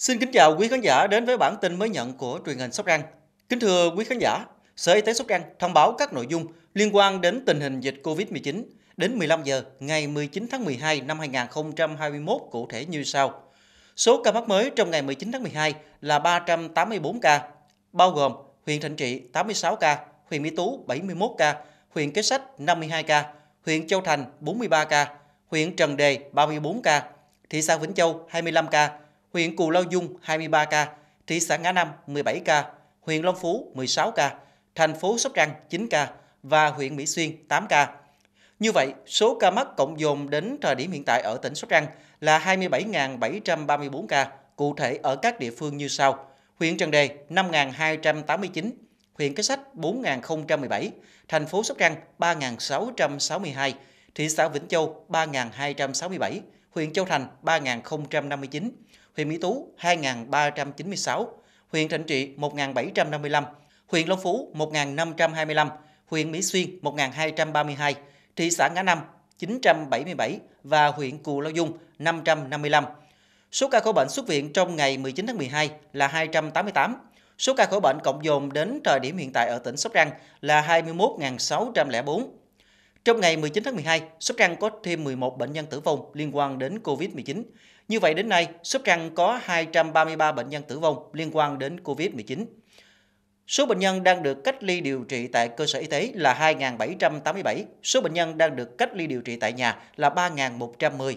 Xin kính chào quý khán giả đến với bản tin mới nhận của truyền hình Sóc Trăng. Kính thưa quý khán giả, Sở Y tế Sóc Trăng thông báo các nội dung liên quan đến tình hình dịch COVID-19 đến 15 giờ ngày 19 tháng 12 năm 2021 cụ thể như sau. Số ca mắc mới trong ngày 19 tháng 12 là 384 ca, bao gồm huyện Thạnh Trị 86 ca, huyện Mỹ Tú 71 ca, huyện Kế Sách 52 ca, huyện Châu Thành 43 ca, huyện Trần Đề 34 ca, thị xã Vĩnh Châu 25 ca, huyện Cù Lao Dung 23 ca, thị xã Ngã Năm 17 ca, huyện Long Phú 16 ca, thành phố Sóc Trăng 9 ca và huyện Mỹ Xuyên 8 ca. Như vậy, số ca mắc cộng dồn đến thời điểm hiện tại ở tỉnh Sóc Trăng là 27.734 ca, cụ thể ở các địa phương như sau. Huyện Trần Đề 5.289, huyện Cái Sách 4.017, thành phố Sóc Trăng 3.662, thị xã Vĩnh Châu 3.267, huyện Châu Thành 3.059, huyện Mỹ Tú 2.396, huyện thạnh Trị 1.755, huyện Long Phú 1.525, huyện Mỹ Xuyên 1.232, thị xã Ngã Năm 977 và huyện Cù Lao Dung 555. Số ca khỏi bệnh xuất viện trong ngày 19 tháng 12 là 288. Số ca khỏi bệnh cộng dồn đến thời điểm hiện tại ở tỉnh Sóc Trăng là 21.604. Trong ngày 19 tháng 12, Sóc Trăng có thêm 11 bệnh nhân tử vong liên quan đến COVID-19. Như vậy đến nay, Sóc Trăng có 233 bệnh nhân tử vong liên quan đến COVID-19. Số bệnh nhân đang được cách ly điều trị tại cơ sở y tế là 2.787, số bệnh nhân đang được cách ly điều trị tại nhà là 3.110.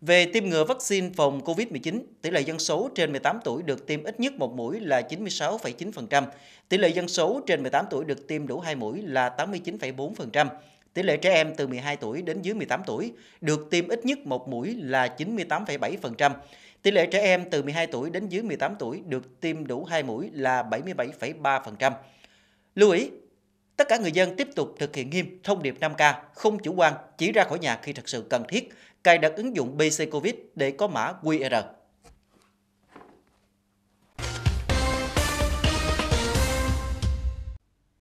Về tiêm ngừa vaccine phòng COVID-19, tỷ lệ dân số trên 18 tuổi được tiêm ít nhất một mũi là 96,9%, tỷ lệ dân số trên 18 tuổi được tiêm đủ hai mũi là 89,4%, Tỷ lệ trẻ em từ 12 tuổi đến dưới 18 tuổi được tiêm ít nhất một mũi là 98,7%. Tỷ lệ trẻ em từ 12 tuổi đến dưới 18 tuổi được tiêm đủ 2 mũi là 77,3%. Lưu ý, tất cả người dân tiếp tục thực hiện nghiêm thông điệp 5K, không chủ quan, chỉ ra khỏi nhà khi thật sự cần thiết, cài đặt ứng dụng BC Covid để có mã QR.